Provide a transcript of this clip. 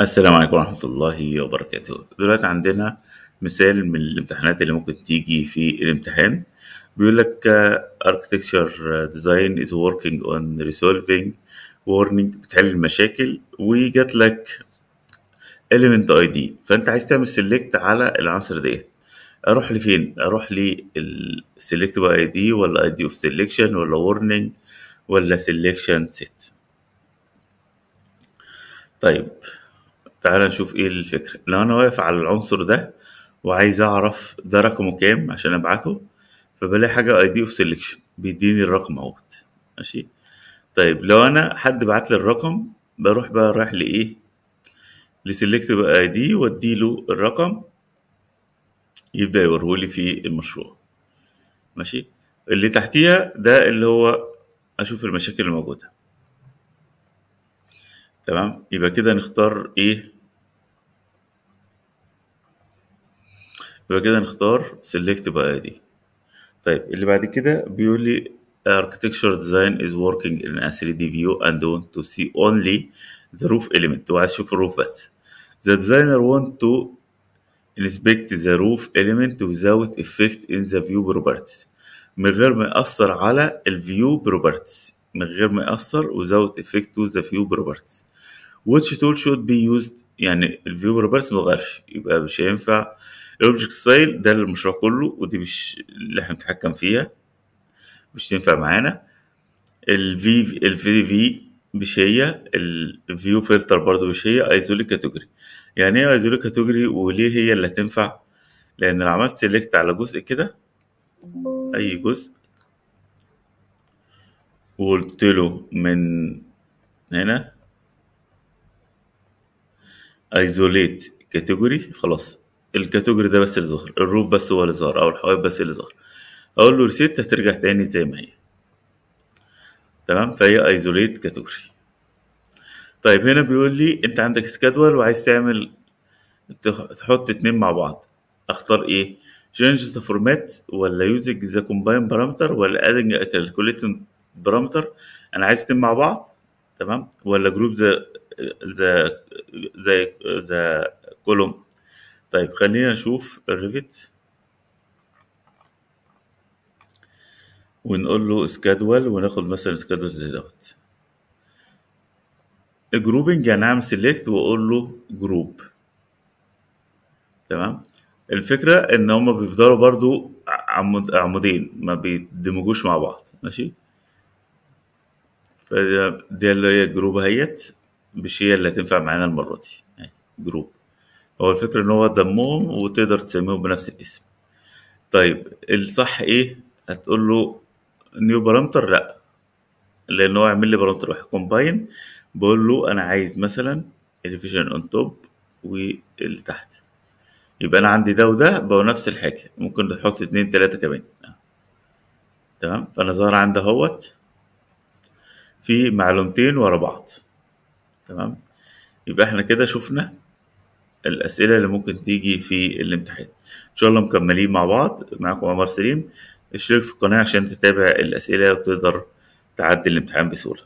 السلام عليكم ورحمة الله وبركاته دلوقتي عندنا مثال من الامتحانات اللي ممكن تيجي في الامتحان بيقول لك آه, architecture design is working on resolving warning بتحل المشاكل وجات لك element ID فانت عايز تعمل select على العنصر ديت اروح لفين اروح للسيلكت by دي ولا دي اوف سيلكشن ولا ورنينج ولا سيلكشن سيت طيب تعال نشوف ايه الفكرة لو انا واقف على العنصر ده وعايز اعرف ده رقمه كام عشان ابعته فبلاقي حاجة اي دي اوف سيلكشن بيديني الرقم اهوت ماشي طيب لو انا حد بعت لي الرقم بروح بقى رايح لايه لسيلكت بقى اي دي واديله الرقم يبدا يوريهولي في المشروع ماشي اللي تحتيها ده اللي هو اشوف المشاكل الموجوده تمام يبقى كده نختار ايه يبقى كده نختار select بقى دي طيب اللي بعد كده بيقول لي architecture design is working in a 3D view and want to see only the roof element هو عايز يشوف الروف بس the designer want to inspect the roof element without effect in the view properties من غير ما يأثر على الفيو بروبرتيز من غير ما يأثر without effect to the view properties which tool should be used يعني الفيو بروبرتي متغيرش يبقى مش هينفع الاوبجكت ستايل ده المشروع كله ودي مش اللي احنا بنتحكم فيها مش تنفع معانا الفي الفي في مش هي الفيو فلتر برضو مش هي ايزوليك كاتيجوري يعني ايه ايزوليك كاتيجوري وليه هي اللي هتنفع لان لو عملت سيلكت على جزء كده اي جزء وقلت له من هنا ايزوليت كاتيجوري خلاص الكاتيجوري ده بس اللي ظهر الروف بس هو اللي ظهر او الحواف بس اللي ظهر اقول له ريسيت هترجع تاني زي ما هي تمام فهي ايزوليت كاتيجوري طيب هنا بيقول لي انت عندك سكادول وعايز تعمل تحط اتنين مع بعض اختار ايه change the format ولا using the combine parameter ولا adding a calculating parameter انا عايز اتنين مع بعض تمام ولا جروب the ذا زي ذا كولوم طيب خلينا نشوف الريفت ونقول له سكادول وناخد مثلا سكادول زي دوت الجروبنج يعني اعمل سيلكت واقول له جروب تمام الفكره ان هما بيفضلوا برضو عمود عمودين ما بيدمجوش مع بعض ماشي فدي اللي هي الجروب اهيت مش هي اللي هتنفع معانا المرة دي يعني جروب هو الفكرة إن هو ضمهم وتقدر تسميهم بنفس الاسم طيب الصح إيه؟ هتقول له نيو بارامتر لأ لأن هو عامل لي بارامتر واحد كومباين بقول له أنا عايز مثلا الفيجن أون توب واللي تحت يبقى أنا عندي ده وده بقوا نفس الحاجة ممكن تحط اتنين تلاتة كمان آه. تمام فأنا ظهر عندي اهوت في معلومتين ورا بعض تمام يبقى احنا كده شفنا الأسئلة اللي ممكن تيجي في الامتحان إن شاء الله مكملين مع بعض معاكم عمر سليم اشترك في القناة عشان تتابع الأسئلة وتقدر تعدي الامتحان بسهولة